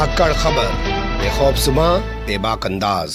धाकड़ खबर बेखौफ सुबह बेबाक अंदाज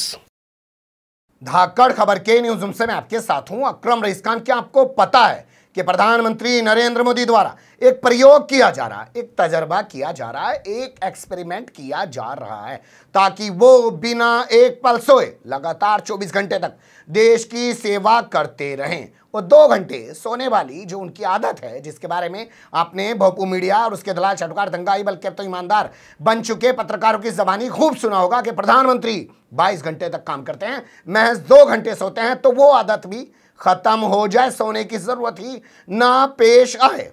धाकड़ खबर के न्यूज से मैं आपके साथ हूं अक्रम रईस खान क्या आपको पता है कि प्रधानमंत्री नरेंद्र मोदी द्वारा एक प्रयोग किया जा रहा है एक तजर्बा किया जा रहा है एक एक्सपेरिमेंट किया जा रहा है ताकि वो बिना एक पल सोए लगातार 24 घंटे तक देश की सेवा करते रहें और दो घंटे सोने वाली जो उनकी आदत है जिसके बारे में आपने भोपू मीडिया और उसके दलाल छटकार दंगाई बल्कि तो ईमानदार बन चुके पत्रकारों की जबानी खूब सुना होगा कि प्रधानमंत्री बाईस घंटे तक काम करते हैं महज दो घंटे सोते हैं तो वो आदत भी खत्म हो जाए सोने की जरूरत ही ना पेश आए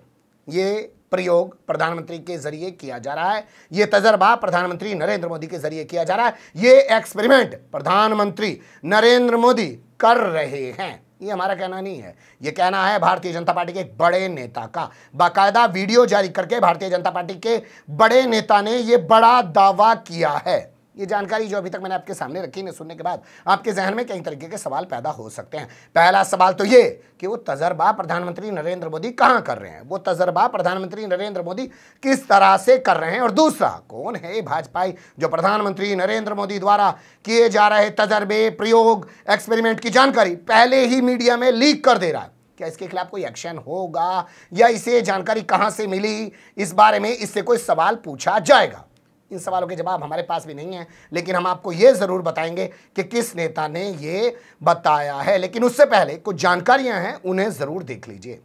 ये प्रयोग प्रधानमंत्री के जरिए किया जा रहा है ये तजर्बा प्रधानमंत्री नरेंद्र मोदी के जरिए किया जा रहा है ये एक्सपेरिमेंट प्रधानमंत्री नरेंद्र मोदी कर रहे हैं ये हमारा कहना नहीं है ये कहना है भारतीय जनता पार्टी के एक बड़े नेता का बाकायदा वीडियो जारी करके भारतीय जनता पार्टी के बड़े नेता ने ये बड़ा दावा किया है ये जानकारी जो अभी तक मैंने आपके सामने रखी इन्हें सुनने के बाद आपके जहन में कई तरीके के सवाल पैदा हो सकते हैं पहला सवाल तो ये कि वो तजर्बा प्रधानमंत्री नरेंद्र मोदी कहाँ कर रहे हैं वो तजर्बा प्रधानमंत्री नरेंद्र मोदी किस तरह से कर रहे हैं और दूसरा कौन है भाजपाई जो प्रधानमंत्री नरेंद्र मोदी द्वारा किए जा रहे तजर्बे प्रयोग एक्सपेरिमेंट की जानकारी पहले ही मीडिया में लीक कर दे रहा है क्या इसके खिलाफ कोई एक्शन होगा या इसे जानकारी कहाँ से मिली इस बारे में इससे कोई सवाल पूछा जाएगा इन सवालों के जवाब हमारे पास भी नहीं है लेकिन हम आपको ये ज़रूर बताएंगे कि किस नेता ने ये बताया है लेकिन उससे पहले कुछ जानकारियां हैं उन्हें ज़रूर देख लीजिए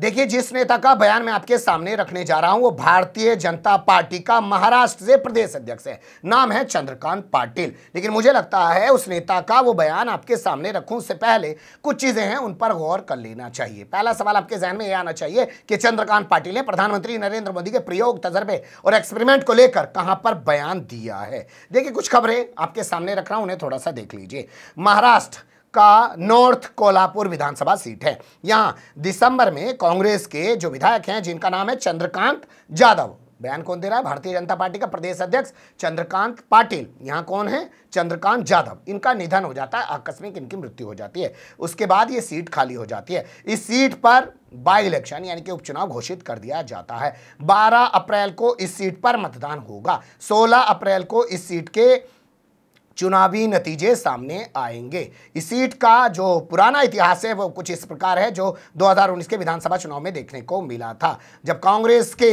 देखिए जिस नेता का बयान मैं आपके सामने रखने जा रहा हूं वो भारतीय जनता पार्टी का महाराष्ट्र से प्रदेश अध्यक्ष है नाम है चंद्रकांत पाटिल लेकिन मुझे लगता है उस नेता का वो बयान आपके सामने रखूं उससे पहले कुछ चीज़ें हैं उन पर गौर कर लेना चाहिए पहला सवाल आपके जहन में यह आना चाहिए कि चंद्रकांत पाटिल ने प्रधानमंत्री नरेंद्र मोदी के प्रयोग तजर्बे और एक्सपेरिमेंट को लेकर कहाँ पर बयान दिया है देखिए कुछ खबरें आपके सामने रख रहा हूँ उन्हें थोड़ा सा देख लीजिए महाराष्ट्र का नॉर्थ कोल्हापुर विधानसभा सीट है यहाँ दिसंबर में कांग्रेस के जो विधायक हैं जिनका नाम है चंद्रकांत यादव बयान कौन दे रहा है भारतीय जनता पार्टी का प्रदेश अध्यक्ष चंद्रकांत पाटिल यहाँ कौन है चंद्रकांत यादव इनका निधन हो जाता है आकस्मिक इनकी मृत्यु हो जाती है उसके बाद ये सीट खाली हो जाती है इस सीट पर बाई इलेक्शन यानी कि उपचुनाव घोषित कर दिया जाता है 12 अप्रैल को इस सीट पर मतदान होगा 16 अप्रैल को इस सीट के चुनावी नतीजे सामने आएंगे इस सीट का जो पुराना इतिहास है वो कुछ इस प्रकार है जो 2019 के विधानसभा चुनाव में देखने को मिला था जब कांग्रेस के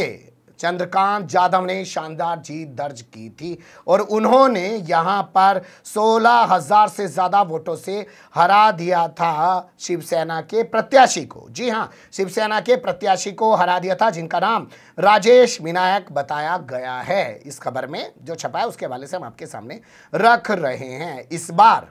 चंद्रकांत यादव ने शानदार जीत दर्ज की थी और उन्होंने यहाँ पर सोलह हजार से ज़्यादा वोटों से हरा दिया था शिवसेना के प्रत्याशी को जी हाँ शिवसेना के प्रत्याशी को हरा दिया था जिनका नाम राजेश विनायक बताया गया है इस खबर में जो छपा है उसके हवाले से हम आपके सामने रख रहे हैं इस बार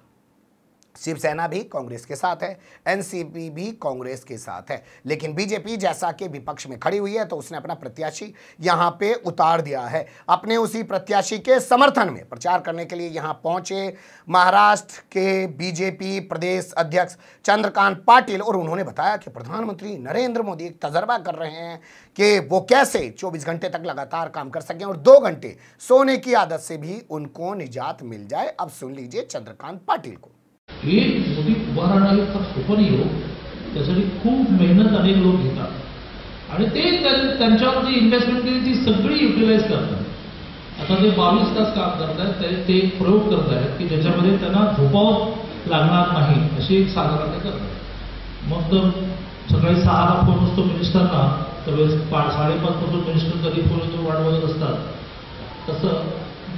शिवसेना भी कांग्रेस के साथ है एनसीपी भी कांग्रेस के साथ है लेकिन बीजेपी जैसा कि विपक्ष में खड़ी हुई है तो उसने अपना प्रत्याशी यहाँ पे उतार दिया है अपने उसी प्रत्याशी के समर्थन में प्रचार करने के लिए यहाँ पहुंचे महाराष्ट्र के बीजेपी प्रदेश अध्यक्ष चंद्रकांत पाटिल और उन्होंने बताया कि प्रधानमंत्री नरेंद्र मोदी एक तजर्बा कर रहे हैं कि वो कैसे चौबीस घंटे तक लगातार काम कर सकें और दो घंटे सोने की आदत से भी उनको निजात मिल जाए अब सुन लीजिए चंद्रकांत पाटिल को हे मोदी उभारणं हे फार सोपं नाही त्यासाठी खूप मेहनत अनेक लोक घेतात आणि ते त्यांच्यावर जी इन्व्हेस्टमेंट केली ती सगळी युटिलाइज करतात आता ते बावीस तास काम करतायत ते एक प्रयोग आहेत की ज्याच्यामध्ये त्यांना झोपाव लागणार नाही अशी एक साधारण ते करतात मग तर सकाळी सहाला फोन असतो मिनिस्टरना वेळेस पा साडेपाचपासून मिनिस्टर कधी फोन येतो वाढवत असतात तसं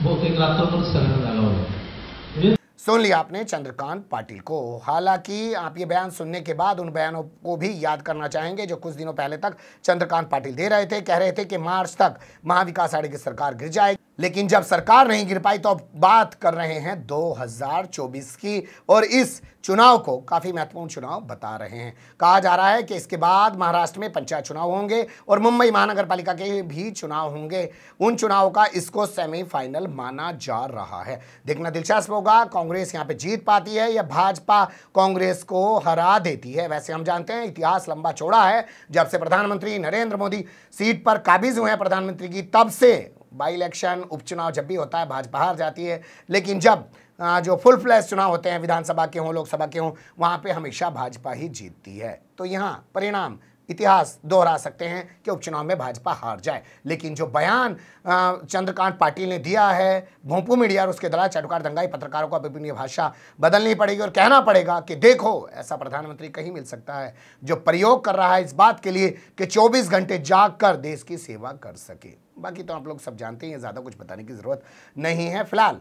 बहुतेक रात्रभर सगळ्यांना जागा लागतं सुन लिया आपने चंद्रकांत पाटिल को हालांकि आप ये बयान सुनने के बाद उन बयानों को भी याद करना चाहेंगे जो कुछ दिनों पहले तक चंद्रकांत पाटिल दे रहे थे कह रहे थे कि मार्च तक महाविकास आघाड़ी की सरकार गिर जाएगी लेकिन जब सरकार नहीं गिर पाई तो अब बात कर रहे हैं 2024 की और इस चुनाव को काफ़ी महत्वपूर्ण चुनाव बता रहे हैं कहा जा रहा है कि इसके बाद महाराष्ट्र में पंचायत चुनाव होंगे और मुंबई महानगर पालिका के भी चुनाव होंगे उन चुनावों का इसको सेमीफाइनल माना जा रहा है देखना दिलचस्प होगा कांग्रेस यहाँ पे जीत पाती है या भाजपा कांग्रेस को हरा देती है वैसे हम जानते हैं इतिहास लंबा चौड़ा है जब से प्रधानमंत्री नरेंद्र मोदी सीट पर काबिज हुए हैं प्रधानमंत्री की तब से बाई इलेक्शन उपचुनाव जब भी होता है भाजपा हार जाती है लेकिन जब जो फुल फ्लैश चुनाव होते हैं विधानसभा के हों लोकसभा के हों वहाँ पे हमेशा भाजपा ही जीतती है तो यहाँ परिणाम इतिहास दोहरा सकते हैं कि उपचुनाव में भाजपा हार जाए लेकिन जो बयान चंद्रकांत पाटिल ने दिया है भोंपू मीडिया और उसके द्वारा चटुकार दंगाई पत्रकारों को अपनी भाषा बदलनी पड़ेगी और कहना पड़ेगा कि देखो ऐसा प्रधानमंत्री कहीं मिल सकता है जो प्रयोग कर रहा है इस बात के लिए कि चौबीस घंटे जाग कर देश की सेवा कर सके बाकी तो आप लोग सब जानते हैं ज़्यादा कुछ बताने की ज़रूरत नहीं है फिलहाल